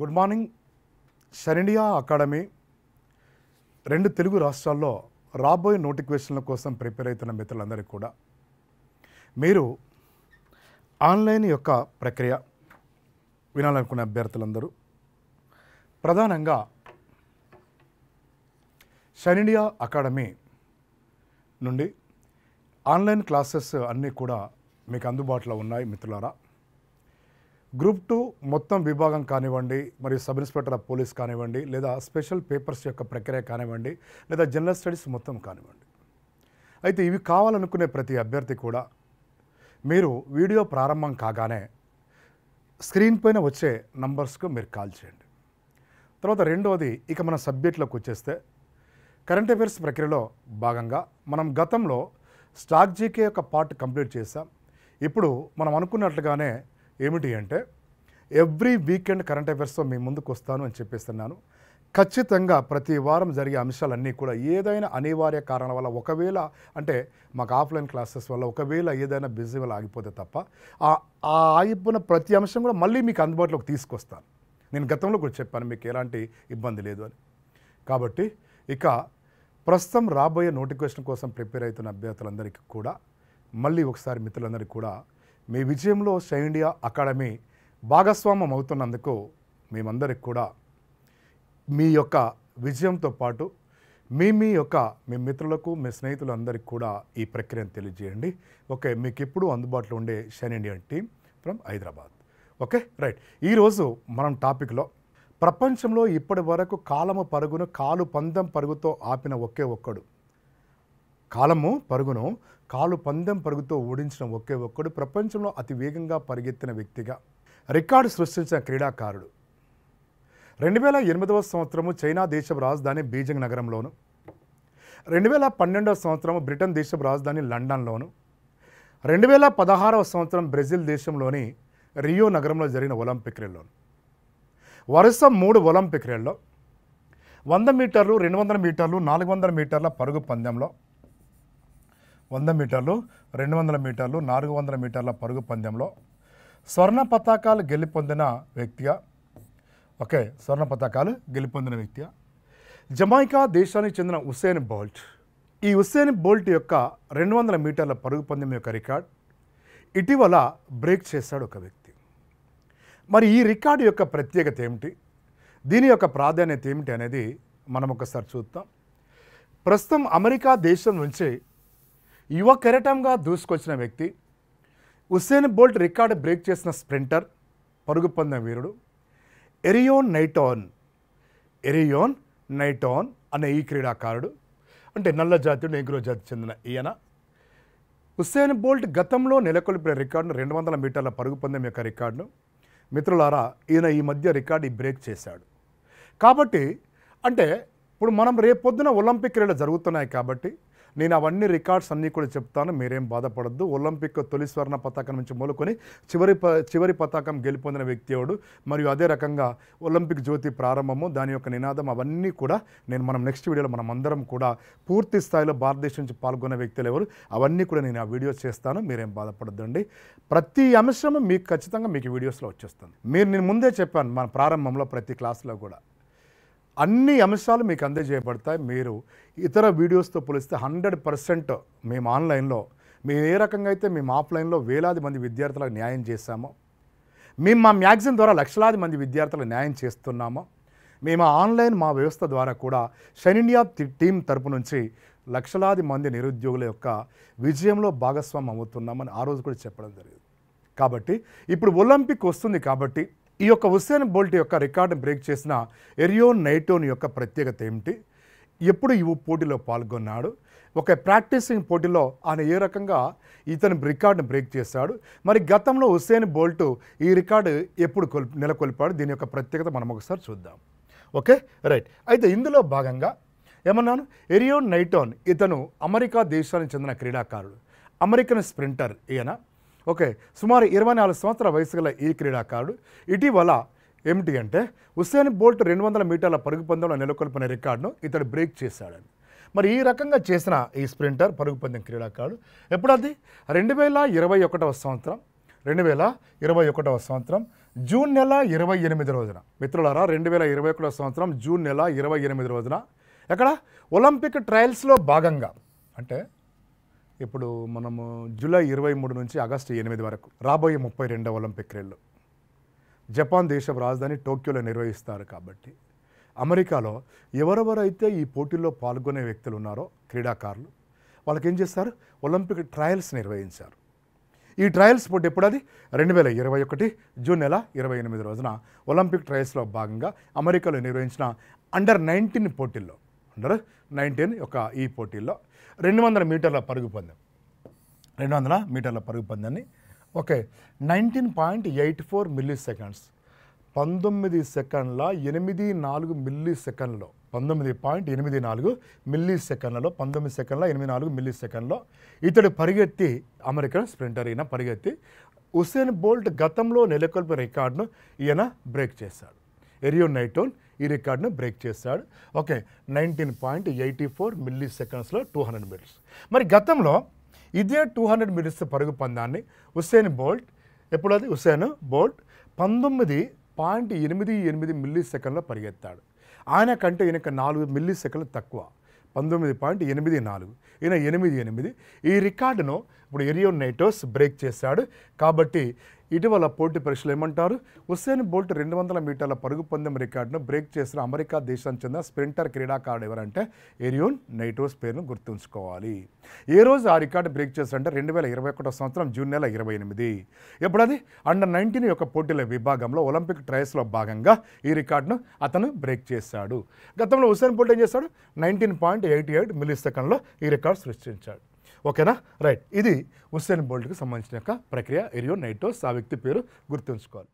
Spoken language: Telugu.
గుడ్ మార్నింగ్ శరణియా అకాడమీ రెండు తెలుగు రాష్ట్రాల్లో రాబోయే నోటిఫికేషన్ల కోసం ప్రిపేర్ అవుతున్న మిత్రులందరికీ కూడా మీరు ఆన్లైన్ యొక్క ప్రక్రియ వినాలనుకునే అభ్యర్థులందరూ ప్రధానంగా శనిడియా అకాడమీ నుండి ఆన్లైన్ క్లాసెస్ అన్నీ కూడా మీకు అందుబాటులో ఉన్నాయి మిత్రులారా గ్రూప్ టూ మొత్తం విభాగం కానివ్వండి మరి సబ్ ఇన్స్పెక్టర్ ఆఫ్ పోలీస్ కానివ్వండి లేదా స్పెషల్ పేపర్స్ యొక్క ప్రక్రియ కానివ్వండి లేదా జనరల్ స్టడీస్ మొత్తం కానివ్వండి అయితే ఇవి కావాలనుకునే ప్రతి అభ్యర్థి కూడా మీరు వీడియో ప్రారంభం కాగానే స్క్రీన్ పైన వచ్చే నంబర్స్కు మీరు కాల్ చేయండి తర్వాత రెండవది ఇక మన సబ్జెక్టులోకి వచ్చేస్తే కరెంట్ అఫైర్స్ ప్రక్రియలో భాగంగా మనం గతంలో స్టాక్ జీకే యొక్క పార్ట్ కంప్లీట్ చేసాం ఇప్పుడు మనం అనుకున్నట్లుగానే ఏమిటి అంటే ఎవ్రీ వీకెండ్ కరెంట్ అఫైర్స్తో మీ ముందుకు వస్తాను అని చెప్పేస్తున్నాను ఖచ్చితంగా ప్రతి వారం జరిగే అంశాలన్నీ కూడా ఏదైనా అనివార్య కారణాల వల్ల ఒకవేళ అంటే మాకు ఆఫ్లైన్ క్లాసెస్ వల్ల ఒకవేళ ఏదైనా బిజీ వల్ల ఆగిపోతే తప్ప ఆ ఆగిపోయిన ప్రతి అంశం కూడా మళ్ళీ మీకు అందుబాటులోకి తీసుకొస్తాను నేను గతంలో కూడా చెప్పాను మీకు ఎలాంటి ఇబ్బంది లేదు అని కాబట్టి ఇక ప్రస్తుతం రాబోయే నోటిఫికేషన్ కోసం ప్రిపేర్ అవుతున్న అభ్యర్థులందరికీ కూడా మళ్ళీ ఒకసారి మిత్రులందరికీ కూడా మీ విజయంలో షై ఇండియా అకాడమీ భాగస్వామ్యం అవుతున్నందుకు మేమందరికి కూడా మీ యొక్క విజయంతో పాటు మీ మీ యొక్క మీ మిత్రులకు మీ స్నేహితులందరికీ కూడా ఈ ప్రక్రియను తెలియజేయండి ఓకే మీకు ఎప్పుడు అందుబాటులో ఉండే Shine Indian team from Hyderabad okay right ఈరోజు మనం టాపిక్లో ప్రపంచంలో ఇప్పటి వరకు కాలము పరుగును కాలు పందం పరుగుతో ఆపిన ఒకే ఒక్కడు కాలము పరుగును కాలు పందెం పరుగుతో ఓడించిన ఒకే ఒక్కడు ప్రపంచంలో అతి వేగంగా పరిగెత్తిన వ్యక్తిగా రికార్డు సృష్టించిన క్రీడాకారుడు రెండు వేల ఎనిమిదవ సంవత్సరము చైనా దేశపు రాజధాని బీజింగ్ నగరంలోను రెండు వేల పన్నెండవ సంవత్సరం బ్రిటన్ దేశపు రాజధాని లండన్లోను రెండు వేల పదహారవ సంవత్సరం బ్రెజిల్ దేశంలోని రియో నగరంలో జరిగిన ఒలింపిక్ క్రీడలోను వరుస మూడు ఒలింపిక్ క్రీడల్లో వంద మీటర్లు రెండు వందల మీటర్లు నాలుగు వందల మీటర్ల పరుగు పందెంలో వంద మీటర్లు రెండు వందల మీటర్లు నాలుగు వందల మీటర్ల పరుగు పందెంలో స్వర్ణ పతాకాలు గెలుపొందిన వ్యక్తిగా ఓకే స్వర్ణ పతాకాలు గెలుపొందిన వ్యక్తిగా జమైకా దేశానికి చెందిన హుసేన్ బోల్ట్ ఈ హుస్సేన్ బోల్ట్ యొక్క రెండు వందల మీటర్ల పరుగు పందెం యొక్క రికార్డ్ ఇటీవల బ్రేక్ చేశాడు ఒక వ్యక్తి మరి ఈ రికార్డు యొక్క ప్రత్యేకత ఏమిటి దీని యొక్క ప్రాధాన్యత ఏమిటి అనేది మనం ఒకసారి చూద్దాం ప్రస్తుతం అమెరికా దేశం నుంచి యువ కెరటంగా దూసుకొచ్చిన వ్యక్తి హుస్సేన్ బోల్ట్ రికార్డు బ్రేక్ చేసిన స్ప్రింటర్ పరుగు పొందిన వీరుడు ఎరియోన్ నైటోన్ ఎరియోన్ నైటోన్ అనే ఈ క్రీడాకారుడు అంటే నల్ల జాతి నెగ్రో జాతి చెందిన ఈయన హుస్సేన్ బోల్ట్ గతంలో నెలకొల్పిన రికార్డును రెండు వందల మీటర్ల పరుగు పొందం యొక్క రికార్డును మిత్రులారా ఈయన ఈ మధ్య రికార్డు బ్రేక్ చేశాడు కాబట్టి అంటే ఇప్పుడు మనం రేపొద్దున ఒలింపిక్ క్రీడలు జరుగుతున్నాయి కాబట్టి నేను అవన్నీ రికార్డ్స్ అన్నీ కూడా చెప్తాను మీరేం బాధపడద్దు ఒలింపిక్ తొలి స్వర్ణ పతాకం నుంచి మొలుకొని చివరి చివరి పతాకం గెలుపొందిన వ్యక్తి ఎవడు మరియు అదే రకంగా ఒలింపిక్ జ్యోతి ప్రారంభము దాని యొక్క నినాదం అవన్నీ కూడా నేను మనం నెక్స్ట్ వీడియోలో మనం అందరం కూడా పూర్తి స్థాయిలో భారతదేశం నుంచి పాల్గొన్న వ్యక్తులు ఎవరు అవన్నీ కూడా నేను ఆ వీడియోస్ చేస్తాను మీరేం బాధపడద్దండి ప్రతి అంశము మీకు ఖచ్చితంగా మీకు వీడియోస్లో వచ్చేస్తుంది మీరు నేను ముందే చెప్పాను మన ప్రారంభంలో ప్రతి క్లాస్లో కూడా అన్ని అంశాలు మీకు అందజేయబడతాయి మీరు ఇతర వీడియోస్తో పోలిస్తే హండ్రెడ్ పర్సెంట్ మేము ఆన్లైన్లో మేము ఏ రకంగా అయితే మేము ఆఫ్లైన్లో వేలాది మంది విద్యార్థులకు న్యాయం చేశామో మేము మా మ్యాగజైన్ ద్వారా లక్షలాది మంది విద్యార్థులకు న్యాయం చేస్తున్నామో మేము ఆన్లైన్ మా వ్యవస్థ ద్వారా కూడా షనిండియా టీం తరపు నుంచి లక్షలాది మంది నిరుద్యోగుల యొక్క విజయంలో భాగస్వామ్యం అవుతున్నామని ఆ రోజు కూడా చెప్పడం జరిగింది కాబట్టి ఇప్పుడు ఒలింపిక్ వస్తుంది కాబట్టి ఈ యొక్క హుస్సేన్ బోల్ట్ యొక్క రికార్డును బ్రేక్ చేసిన ఎరియోన్ నైటోన్ యొక్క ప్రత్యేకత ఏమిటి ఎప్పుడు ఈ పోటీలో పాల్గొన్నాడు ఒక ప్రాక్టీసింగ్ పోటీలో ఆయన ఏ రకంగా ఇతని రికార్డును బ్రేక్ చేశాడు మరి గతంలో హుసేన్ బోల్ట్ ఈ రికార్డు ఎప్పుడు నెలకొల్పాడు దీని యొక్క ప్రత్యేకత మనం ఒకసారి చూద్దాం ఓకే రైట్ అయితే ఇందులో భాగంగా ఏమన్నాను ఎరియోన్ నైటోన్ ఇతను అమెరికా దేశానికి చెందిన క్రీడాకారుడు అమెరికన్ స్ప్రింటర్ ఈయన ఓకే సుమారు ఇరవై నాలుగు సంవత్సరాల వయసు గల ఈ క్రీడాకారుడు ఇటీవల ఏమిటి అంటే హుస్సేన్ బోల్ట్ రెండు వందల మీటర్ల పరుగు పందెంలో నెలకొల్పిన రికార్డును ఇతడు బ్రేక్ చేశాడని మరి ఈ రకంగా చేసిన ఈ స్ప్రింటర్ పరుగు పందెం క్రీడాకారుడు ఎప్పుడది రెండు వేల ఇరవై ఒకటవ సంవత్సరం రెండు వేల ఇరవై ఒకటవ సంవత్సరం జూన్ నెల ఇరవై ఎనిమిది రోజున మిత్రులారా రెండు వేల ఇరవై ఒకటవ సంవత్సరం జూన్ నెల ఇరవై ఎనిమిది రోజున ఎక్కడ ఒలింపిక్ ట్రయల్స్లో భాగంగా అంటే ఇప్పుడు మనము జూలై ఇరవై మూడు నుంచి ఆగస్టు ఎనిమిది వరకు రాబోయే ముప్పై రెండవ ఒలింపిక్ రేళ్ళు జపాన్ దేశ రాజధాని టోక్యోలో నిర్వహిస్తారు కాబట్టి అమెరికాలో ఎవరెవరైతే ఈ పోటీల్లో పాల్గొనే వ్యక్తులు ఉన్నారో క్రీడాకారులు వాళ్ళకి ఏం చేస్తారు ఒలింపిక్ ట్రయల్స్ నిర్వహించారు ఈ ట్రయల్స్ పోటీ ఎప్పుడు అది రెండు వేల ఇరవై ఒకటి జూన్ నెల ఇరవై ఎనిమిది రోజున ఒలింపిక్ ట్రయల్స్లో భాగంగా అమెరికాలో నిర్వహించిన అండర్ నైన్టీన్ పోటీల్లో అండర్ నైన్టీన్ యొక్క ఈ పోటీల్లో రెండు వందల మీటర్ల పరుగు పందెం రెండు వందల మీటర్ల పరుగు పందాన్ని okay nineteen point eight four milliseconds పంతొమ్మిది సెకండ్ల ఎనిమిది నాలుగు మిల్లీ సెకండ్లో పంతొమ్మిది పాయింట్ ఎనిమిది నాలుగు మిల్లీ సెకండ్లలో పంతొమ్మిది సెకండ్ల ఎనిమిది నాలుగు మిల్లీ సెకండ్లో ఇతడు పరిగెత్తి అమెరికన్ స్ప్రింటర్ ఈయన పరిగెత్తి హుసేన్ బోల్ట్ గతంలో నెలకొల్పిన రికార్డును ఈయన బ్రేక్ చేశాడు ఎరియో నైటోన్ ఈ రికార్డును బ్రేక్ చేశాడు okay nineteen point eighty four మిల్లీ సెకండ్స్లో టూ హండ్రెడ్ మీటర్స్ మరి గతంలో ఇదే టూ హండ్రెడ్ మీటర్స్ పరుగు పందాన్ని హుస్సేన్ బోల్ట్ ఎప్పుడు అది హుస్సేన్ బోల్ట్ పంతొమ్మిది పాయింట్ ఎనిమిది ఎనిమిది మిల్లీ సెకండ్లో పరిగెత్తాడు ఆయన కంటే ఈయనక నాలుగు మిల్లీ సెకండ్లు తక్కువ పంతొమ్మిది పాయింట్ ఎనిమిది నాలుగు ఈయన ఎనిమిది ఎనిమిది ఈ రికార్డును ఇప్పుడు ఎరియో నైటోస్ బ్రేక్ చేశాడు కాబట్టి ఇటీవల పోటీ పరీక్షలు ఏమంటారు హుస్సేన్ బోల్ట్ రెండు వందల మీటర్ల పరుగు పందెం రికార్డును బ్రేక్ చేసిన అమెరికా దేశానికి చెందిన స్ప్రింటర్ క్రీడాకారుడు ఎవరంటే ఎరియోన్ నైటోస్ పేరును గుర్తుంచుకోవాలి ఏ రోజు ఆ రికార్డు బ్రేక్ చేశారంటే రెండు వేల ఇరవై ఒకటో సంవత్సరం జూన్ నెల ఇరవై ఎనిమిది ఎప్పుడది అండర్ నైన్టీన్ యొక్క పోటీల విభాగంలో ఒలింపిక్ ట్రయల్స్లో భాగంగా ఈ రికార్డును అతను బ్రేక్ చేశాడు గతంలో హుస్సేన్ బోల్ట్ ఏం చేశాడు నైన్టీన్ పాయింట్ ఎయిటీ ఎయిట్ మిల్లీ సెకండ్లో ఈ రికార్డు సృష్టించాడు ఓకేనా రైట్ ఇది హుస్సేన్ బోల్ట్కి సంబంధించిన యొక్క ప్రక్రియ ఎరియో నైటోస్ ఆ వ్యక్తి పేరు గుర్తుంచుకోవాలి